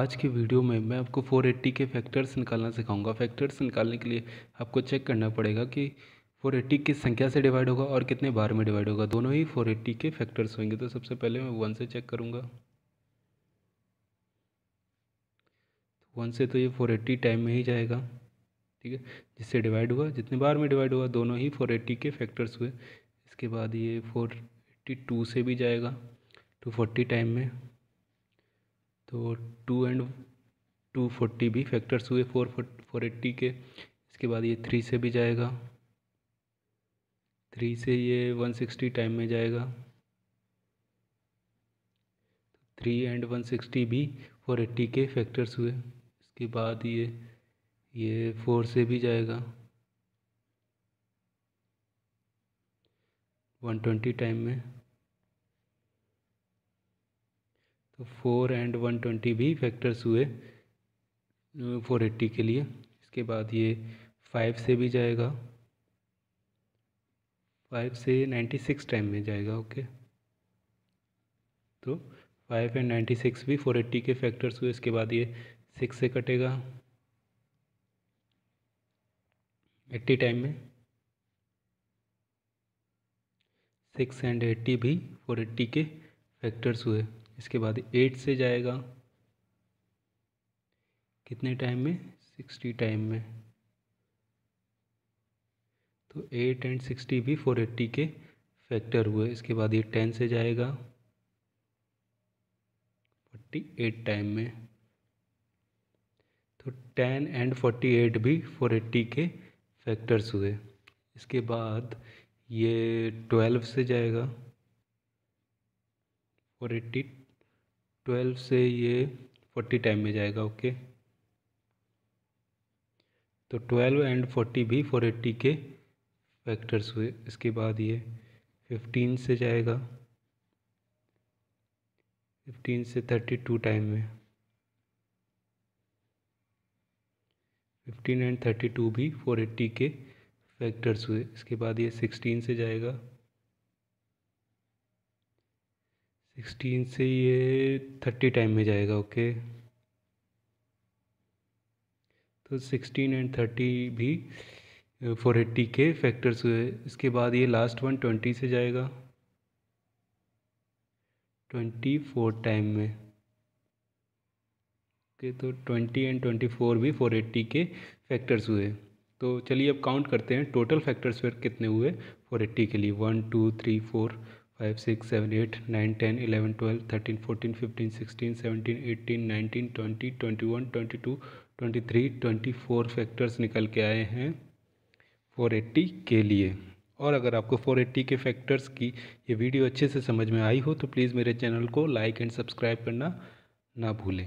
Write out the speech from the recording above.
आज के वीडियो में मैं आपको 480 के फैक्टर्स निकालना सिखाऊंगा फैक्टर्स निकालने के लिए आपको चेक करना पड़ेगा कि 480 किस संख्या से डिवाइड होगा और कितने बार में डिवाइड होगा दोनों ही 480 के फैक्टर्स होंगे तो सबसे पहले मैं वन से चेक करूँगा वन से तो ये 480 टाइम में ही जाएगा ठीक है जिससे डिवाइड हुआ जितने बार में डिवाइड हुआ दोनों ही फोर के फैक्टर्स हुए इसके बाद ये फोर से भी जाएगा टू टाइम में तो टू एंड टू फोर्टी भी फैक्टर्स हुए फोर फोर एट्टी के इसके बाद ये थ्री से भी जाएगा थ्री से ये वन सिक्सटी टाइम में जाएगा थ्री एंड वन सिक्सटी भी फोर एट्टी के फैक्टर्स हुए इसके बाद ये ये फोर से भी जाएगा वन ट्वेंटी टाइम में फोर एंड वन ट्वेंटी भी फैक्टर्स हुए फोर एट्टी के लिए इसके बाद ये फाइव से भी जाएगा फाइव से नाइन्टी सिक्स टाइम में जाएगा ओके तो फाइव एंड नाइन्टी सिक्स भी फोर एट्टी के फैक्टर्स हुए इसके बाद ये सिक्स से कटेगा एट्टी टाइम में सिक्स एंड एट्टी भी फोर एट्टी के फैक्टर्स हुए इसके बाद एट से जाएगा कितने टाइम में सिक्सटी टाइम में तो एट एंड सिक्सटी भी फोर एट्टी के फैक्टर हुए इसके बाद ये टेन से जाएगा फोर्टी एट टाइम में तो टेन एंड फोर्टी एट भी फोर एट्टी के फैक्टर्स हुए इसके बाद ये ट्वेल्व से जाएगा फोर एट्टी ट्वेल्व से ये फोर्टी टाइम में जाएगा ओके तो ट्वेल्व एंड फोर्टी भी फोर एट्टी के फैक्टर्स हुए इसके बाद ये फिफ्टीन से जाएगा फिफ्टीन से थर्टी टू टाइम में फिफ्टीन एंड थर्टी टू भी फोर एट्टी के फैक्टर्स हुए इसके बाद ये सिक्सटीन से जाएगा सिक्सटीन से ये थर्टी टाइम में जाएगा ओके तो सिक्सटीन एंड थर्टी भी फोर एट्टी के फैक्टर्स हुए इसके बाद ये लास्ट वन ट्वेंटी से जाएगा ट्वेंटी फोर टाइम में ओके तो ट्वेंटी एंड ट्वेंटी फोर भी फोर एट्टी के फैक्टर्स हुए तो चलिए अब काउंट करते हैं टोटल फैक्टर्स फिर कितने हुए फोर एट्टी के लिए one two three four five six seven eight nine ten eleven twelve thirteen fourteen fifteen sixteen seventeen eighteen nineteen twenty twenty one twenty two twenty three twenty four factors निकल के आए हैं four eighty के लिए और अगर आपको four eighty के फैक्टर्स की ये वीडियो अच्छे से समझ में आई हो तो प्लीज़ मेरे चैनल को लाइक एंड सब्सक्राइब करना ना भूलें